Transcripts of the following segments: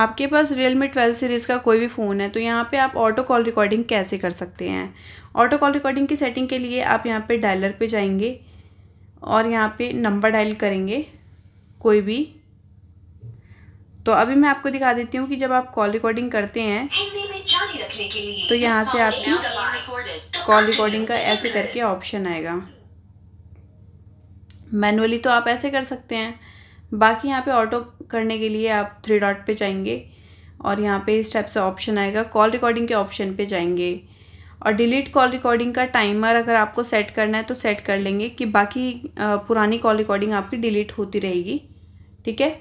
आपके पास Realme twelve series का कोई भी फ़ोन है तो यहाँ पे आप ऑटो कॉल रिकॉर्डिंग कैसे कर सकते हैं ऑटो कॉल रिकॉर्डिंग की सेटिंग के लिए आप यहाँ पे डायलर पे जाएंगे और यहाँ पे नंबर डायल करेंगे कोई भी तो अभी मैं आपको दिखा देती हूँ कि जब आप कॉल रिकॉर्डिंग करते हैं तो यहाँ से आपकी कॉल रिकॉर्डिंग का ऐसे करके ऑप्शन आएगा मैनुअली तो आप ऐसे कर सकते हैं बाकी यहाँ पे ऑटो करने के लिए आप थ्री डॉट पे जाएंगे और यहाँ पे इस टाइप से ऑप्शन आएगा कॉल रिकॉर्डिंग के ऑप्शन पे जाएंगे और डिलीट कॉल रिकॉर्डिंग का टाइमर अगर आपको सेट करना है तो सेट कर लेंगे कि बाकी पुरानी कॉल रिकॉर्डिंग आपकी डिलीट होती रहेगी ठीक है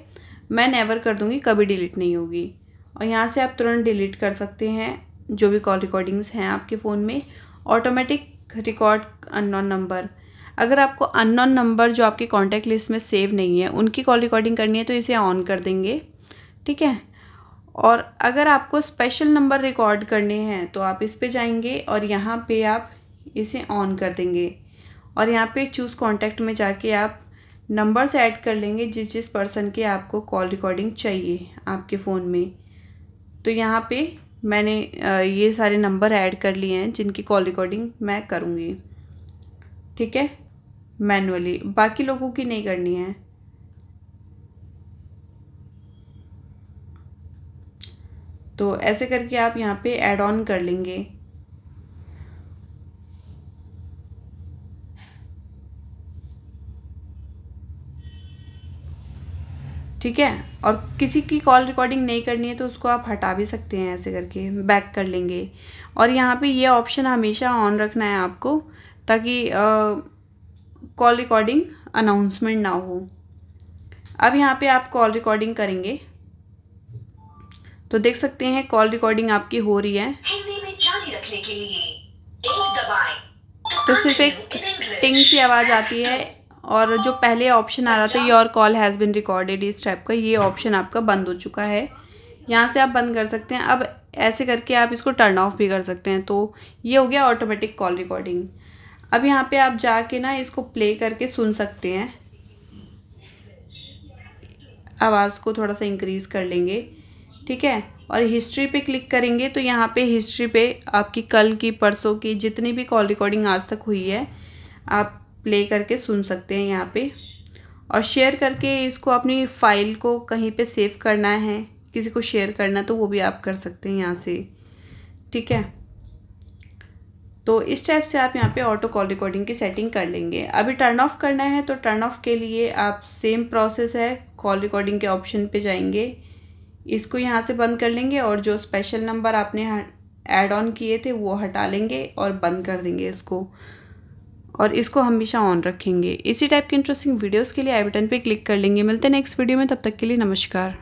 मैं नेवर कर दूँगी कभी डिलीट नहीं होगी और यहाँ से आप तुरंत डिलीट कर सकते हैं जो भी कॉल रिकॉर्डिंग्स हैं आपके फ़ोन में ऑटोमेटिक रिकॉर्ड अननोन नंबर अगर आपको अननोन नंबर जो आपके कॉन्टैक्ट लिस्ट में सेव नहीं है उनकी कॉल रिकॉर्डिंग करनी है तो इसे ऑन कर देंगे ठीक है और अगर आपको स्पेशल नंबर रिकॉर्ड करने हैं तो आप इस पे जाएंगे और यहाँ पे आप इसे ऑन कर देंगे और यहाँ पे चूज़ कॉन्टैक्ट में जाके आप नंबर्स ऐड कर लेंगे जिस जिस पर्सन के आपको कॉल रिकॉर्डिंग चाहिए आपके फ़ोन में तो यहाँ पे मैंने ये सारे नंबर ऐड कर लिए हैं जिनकी कॉल रिकॉर्डिंग मैं करूँगी ठीक है मैनुअली बाकी लोगों की नहीं करनी है तो ऐसे करके आप यहाँ पे ऐड ऑन कर लेंगे ठीक है और किसी की कॉल रिकॉर्डिंग नहीं करनी है तो उसको आप हटा भी सकते हैं ऐसे करके बैक कर लेंगे और यहाँ पे ये ऑप्शन हमेशा ऑन रखना है आपको ताकि आ, कॉल रिकॉर्डिंग अनाउंसमेंट ना हो अब यहाँ पे आप कॉल रिकॉर्डिंग करेंगे तो देख सकते हैं कॉल रिकॉर्डिंग आपकी हो रही है तो सिर्फ एक टिंग सी आवाज़ आती है और जो पहले ऑप्शन आ रहा था your call has been recorded इस टाइप का ये ऑप्शन आपका बंद हो चुका है यहाँ से आप बंद कर सकते हैं अब ऐसे करके आप इसको टर्न ऑफ भी कर सकते हैं तो ये हो गया ऑटोमेटिक कॉल रिकॉर्डिंग अब यहाँ पे आप जाके ना इसको प्ले करके सुन सकते हैं आवाज़ को थोड़ा सा इंक्रीज़ कर लेंगे ठीक है और हिस्ट्री पे क्लिक करेंगे तो यहाँ पे हिस्ट्री पे आपकी कल की परसों की जितनी भी कॉल रिकॉर्डिंग आज तक हुई है आप प्ले करके सुन सकते हैं यहाँ पे और शेयर करके इसको अपनी फ़ाइल को कहीं पे सेव करना है किसी को शेयर करना तो वो भी आप कर सकते हैं यहाँ से ठीक है तो इस टाइप से आप यहाँ पे ऑटो कॉल रिकॉर्डिंग की सेटिंग कर लेंगे अभी टर्न ऑफ करना है तो टर्न ऑफ के लिए आप सेम प्रोसेस है कॉल रिकॉर्डिंग के ऑप्शन पे जाएंगे इसको यहाँ से बंद कर लेंगे और जो स्पेशल नंबर आपने ऐड ऑन किए थे वो हटा लेंगे और बंद कर देंगे इसको और इसको हमेशा ऑन रखेंगे इसी टाइप के इंटरेस्टिंग वीडियोज़ के लिए आई बटन पर क्लिक कर लेंगे मिलते हैं नेक्स्ट वीडियो में तब तक के लिए नमस्कार